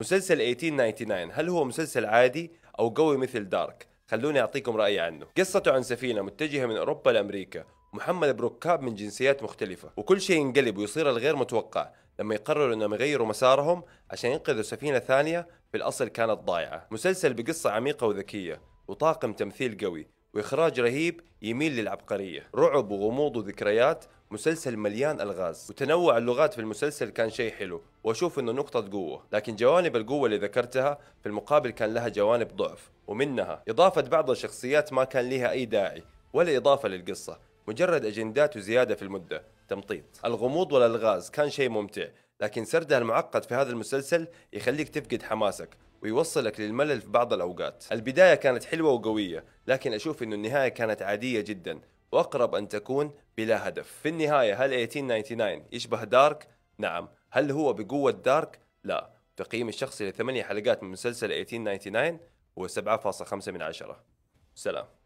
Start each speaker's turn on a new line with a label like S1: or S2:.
S1: مسلسل 1899 هل هو مسلسل عادي أو قوي مثل دارك؟ خلوني أعطيكم رأيي عنه قصته عن سفينة متجهة من أوروبا لأمريكا محملة بركاب من جنسيات مختلفة وكل شيء ينقلب ويصير الغير متوقع لما يقرروا انهم يغيروا مسارهم عشان ينقذوا سفينة ثانية في الاصل كانت ضايعة مسلسل بقصة عميقة وذكية وطاقم تمثيل قوي واخراج رهيب يميل للعبقريه رعب وغموض وذكريات مسلسل مليان الغاز وتنوع اللغات في المسلسل كان شيء حلو واشوف انه نقطه قوه لكن جوانب القوه اللي ذكرتها في المقابل كان لها جوانب ضعف ومنها اضافه بعض الشخصيات ما كان لها اي داعي ولا اضافه للقصه مجرد اجندات وزياده في المده تمطيط الغموض والالغاز كان شيء ممتع لكن سردها المعقد في هذا المسلسل يخليك تفقد حماسك ويوصلك للملل في بعض الأوقات البداية كانت حلوة وقوية لكن أشوف أنه النهاية كانت عادية جدا وأقرب أن تكون بلا هدف في النهاية هل 1899 يشبه دارك؟ نعم هل هو بقوة دارك؟ لا تقييم الشخصي لثمانية حلقات من مسلسل 1899 هو 7.5 من عشرة سلام